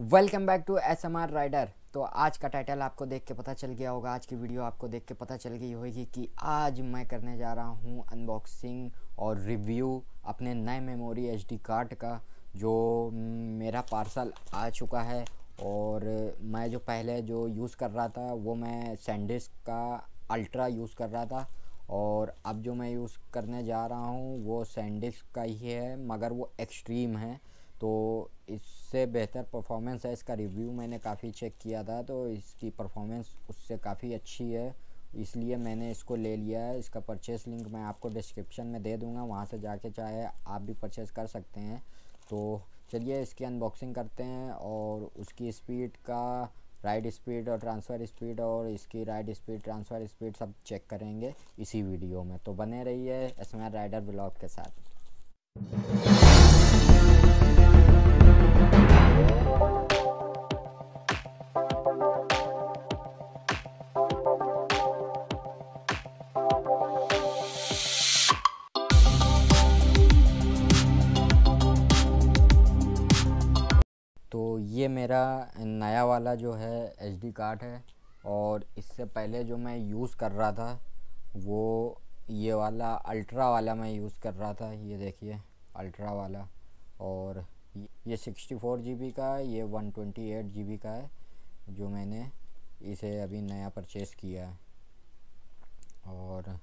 welcome back to S M R rider तो आज का टाइटल आपको देख के पता चल गया होगा आज की वीडियो आपको देख के पता चल गई होगी कि आज मैं करने जा रहा हूँ अनबॉक्सिंग और रिव्यू अपने नए मेमोरी एच डी कार्ड का जो मेरा पार्सल आ चुका है और मैं जो पहले जो यूज़ कर रहा था वो मैं सैंडिस का अल्ट्रा यूज़ कर रहा था और अब जो मैं यूज़ करने जा रहा हूँ वो सैंडिस का ही है मगर वो एक्सट्रीम है तो इससे बेहतर परफॉर्मेंस है इसका रिव्यू मैंने काफ़ी चेक किया था तो इसकी परफॉर्मेंस उससे काफ़ी अच्छी है इसलिए मैंने इसको ले लिया है इसका परचेस लिंक मैं आपको डिस्क्रिप्शन में दे दूँगा वहाँ से जाके चाहे आप भी परचेस कर सकते हैं तो चलिए इसकी अनबॉक्सिंग करते हैं और उसकी स्पीड का राइड स्पीड और ट्रांसफ़र स्पीड और इसकी राइड स्पीड ट्रांसफ़र स्पीड सब चेक करेंगे इसी वीडियो में तो बने रहिए एस राइडर ब्लॉग के साथ तो ये मेरा नया वाला जो है डी कार्ड है और इससे पहले जो मैं यूज़ कर रहा था वो ये वाला अल्ट्रा वाला मैं यूज़ कर रहा था ये देखिए अल्ट्रा वाला और ये सिक्सटी फोर जी बी का है ये one twenty eight G B का है जो मैंने इसे अभी नया परचेज़ किया है और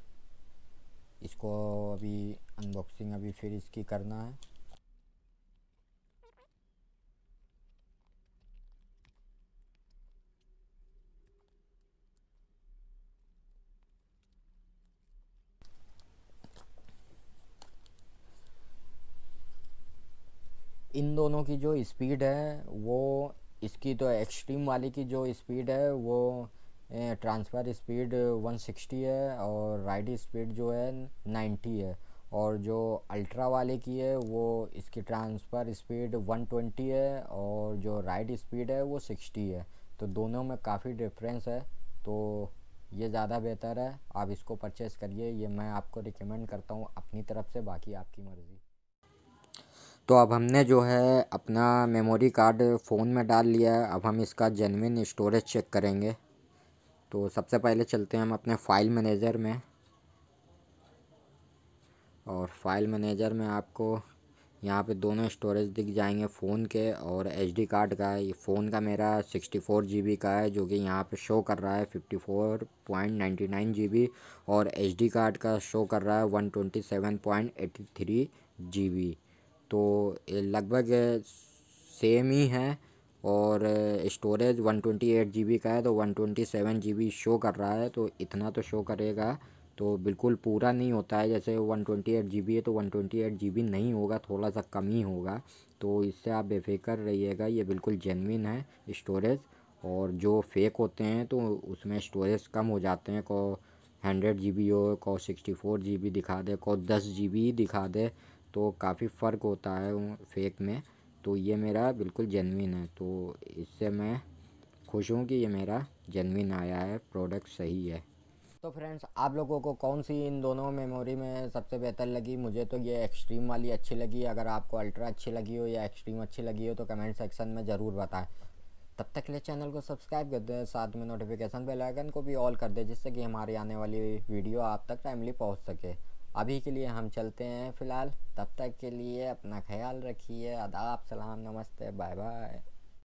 इसको अभी अनबॉक्सिंग अभी फिर इसकी करना है इन दोनों की जो स्पीड है वो इसकी तो एक्सट्रीम वाली की जो स्पीड है वो ट्रांसफ़र स्पीड 160 है और राइड स्पीड जो है 90 है और जो अल्ट्रा वाले की है वो इसकी ट्रांसफ़र स्पीड 120 है और जो राइड स्पीड है वो 60 है तो दोनों में काफ़ी डिफरेंस है तो ये ज़्यादा बेहतर है आप इसको परचेज़ करिए ये मैं आपको रिकमेंड करता हूँ अपनी तरफ से बाकी आपकी मर्ज़ी तो अब हमने जो है अपना मेमोरी कार्ड फ़ोन में डाल लिया है अब हम इसका जेनविन स्टोरेज चेक करेंगे तो सबसे पहले चलते हैं हम अपने फ़ाइल मैनेजर में और फाइल मैनेजर में आपको यहाँ पे दोनों स्टोरेज दिख जाएंगे फ़ोन के और एसडी कार्ड का है ये फ़ोन का मेरा सिक्सटी जी बी का है जो कि यहाँ पे शो कर रहा है fifty four point ninety G B और एसडी कार्ड का शो कर रहा है one twenty seven point G B तो लगभग सेम ही है और storage one twenty eight G B का है तो one twenty seven G B show कर रहा है तो इतना तो शो करेगा तो बिल्कुल पूरा नहीं होता है जैसे one twenty eight G B है तो one twenty eight G B नहीं होगा थोड़ा सा कम ही होगा तो इससे आप बेफिक्र रहिएगा ये बिल्कुल जेनविन है स्टोरेज और जो फेक होते हैं तो उसमें स्टोरेज कम हो जाते हैं को हंड्रेड जी बी हो को सिक्सटी फोर जी बी दिखा दे को दस जी बी दिखा दे तो काफ़ी फ़र्क होता है फेक में तो ये मेरा बिल्कुल जेनविन है तो इससे मैं खुश हूँ कि ये मेरा जेनविन आया है प्रोडक्ट सही है तो फ्रेंड्स आप लोगों को कौन सी इन दोनों मेमोरी में सबसे बेहतर लगी मुझे तो ये एक्सट्रीम वाली अच्छी लगी अगर आपको अल्ट्रा अच्छी लगी हो या एक्सट्रीम अच्छी लगी हो तो कमेंट सेक्शन में ज़रूर बताएं तब तक के लिए चैनल को सब्सक्राइब कर दें साथ में नोटिफिकेशन बेल आइकन को भी ऑल कर दें जिससे कि हमारी आने वाली वीडियो आप तक टाइमली पहुँच सके अभी के लिए हम चलते हैं फ़िलहाल तब तक के लिए अपना ख्याल रखिए आदाब सलाम नमस्ते बाय बाय